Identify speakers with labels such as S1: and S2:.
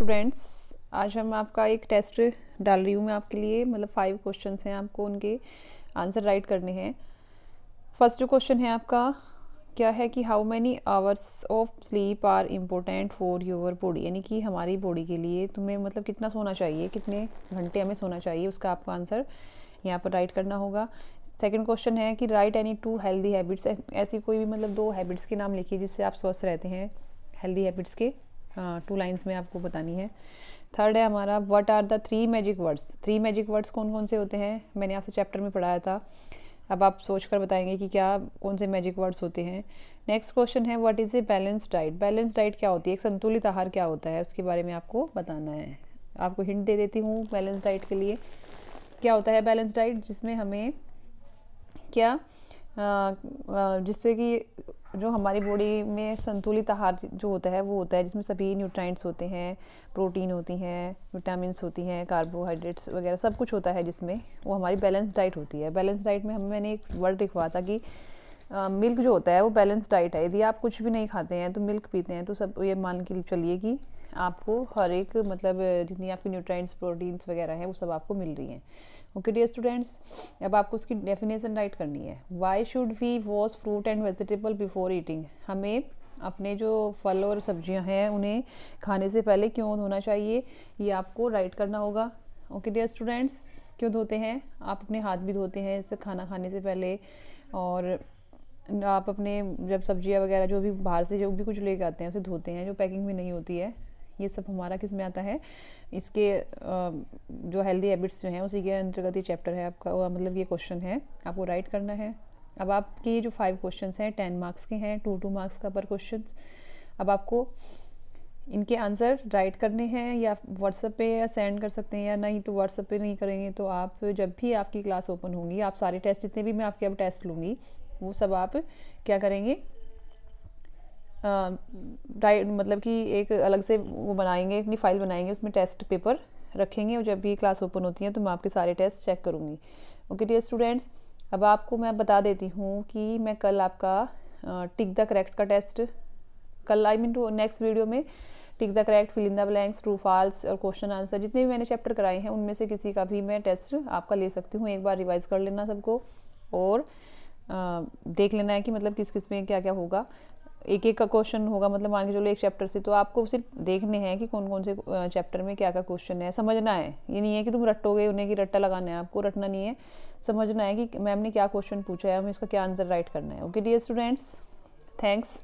S1: students आज हम आपका एक टेस्ट डाल रही हूँ मैं आपके लिए मतलब फाइव क्वेश्चन हैं आपको उनके आंसर राइट करने हैं फर्स्ट क्वेश्चन है आपका क्या है कि how many hours of sleep are important for your body यानी कि हमारी बॉडी के लिए तुम्हें मतलब कितना सोना चाहिए कितने घंटे हमें सोना चाहिए उसका आपको आंसर यहाँ पर राइट करना होगा सेकेंड क्वेश्चन है कि write any two healthy habits ऐसी कोई भी मतलब दो हैबिट्स के नाम लिखिए जिससे आप स्वस्थ रहते हैं हेल्दी हैबिट्स के टू हाँ, लाइन्स में आपको बतानी है थर्ड है हमारा what are the three magic words three magic words कौन कौन से होते हैं मैंने आपसे चैप्टर में पढ़ाया था अब आप सोच कर बताएंगे कि क्या कौन से मैजिक वर्ड्स होते हैं नेक्स्ट क्वेश्चन है what is a balance diet balance diet क्या होती है एक संतुलित आहार क्या होता है उसके बारे में आपको बताना है आपको हिंट दे देती हूँ बैलेंस डाइट के लिए क्या होता है बैलेंस डाइट जिसमें हमें क्या जिससे कि जो हमारी बॉडी में संतुलित आहार जो होता है वो होता है जिसमें सभी न्यूट्राइंट्स होते हैं प्रोटीन होती हैं विटामिन होती हैं कार्बोहाइड्रेट्स वगैरह सब कुछ होता है जिसमें वो हमारी बैलेंस डाइट होती है बैलेंस डाइट में हम मैंने एक वर्ड लिखवा था कि मिल्क जो होता है वो बैलेंस डाइट है यदि आप कुछ भी नहीं खाते हैं तो मिल्क पीते हैं तो सब ये मान के चलिए कि आपको हर एक मतलब जितनी आपकी न्यूट्रेंट्स प्रोटीन्स वगैरह हैं वो सब आपको मिल रही हैं ओके डियर स्टूडेंट्स अब आपको उसकी डेफिनेशन राइट करनी है why should we wash fruit and vegetable before eating हमें अपने जो फल और सब्जियां हैं उन्हें खाने से पहले क्यों धोना चाहिए ये आपको राइट करना होगा ओके डियर स्टूडेंट्स क्यों धोते हैं आप अपने हाथ भी धोते हैं इससे खाना खाने से पहले और आप अपने जब सब्जियां वगैरह जो भी बाहर से जो भी कुछ लेके आते हैं उसे धोते हैं जो पैकिंग भी नहीं होती है ये सब हमारा किस में आता है इसके जो हेल्दी हैबिट्स जो हैं उसी के अंतर्गत ये चैप्टर है आपका मतलब ये क्वेश्चन है आपको राइट करना है अब आपके जो फाइव क्वेश्चन हैं टेन मार्क्स के हैं टू टू मार्क्स का पर क्वेश्चन अब आपको इनके आंसर राइट करने हैं या व्हाट्सएप पे या सेंड कर सकते हैं या नहीं तो व्हाट्सएप पे नहीं करेंगे तो आप जब भी आपकी क्लास ओपन होंगी आप सारे टेस्ट जितने भी मैं आपके अब टेस्ट लूँगी वो सब आप क्या करेंगे डाइट मतलब कि एक अलग से वो बनाएंगे अपनी फाइल बनाएंगे उसमें टेस्ट पेपर रखेंगे और जब भी क्लास ओपन होती है तो मैं आपके सारे टेस्ट चेक करूँगी ओके डियर स्टूडेंट्स अब आपको मैं बता देती हूँ कि मैं कल आपका टिक द करेक्ट का टेस्ट कल आई मीन नेक्स्ट वीडियो में tick the correct fill in the blanks true false और क्वेश्चन आंसर जितने भी मैंने चैप्टर कराए हैं उनमें से किसी का भी मैं टेस्ट आपका ले सकती हूँ एक बार रिवाइज कर लेना सबको और आ, देख लेना है कि मतलब किस किस में क्या क्या होगा एक एक का क्वेश्चन होगा मतलब मान के चलो एक चैप्टर से तो आपको सिर्फ देखने हैं कि कौन कौन से चैप्टर में क्या क्या क्वेश्चन है समझना है ये नहीं है कि तुम रट्टोगे उन्हें कि रट्टा लगाना है आपको रटना नहीं है समझना है कि मैम ने क्या क्वेश्चन पूछा है हमें इसका क्या आंसर राइट करना है ओके डियर स्टूडेंट्स थैंक्स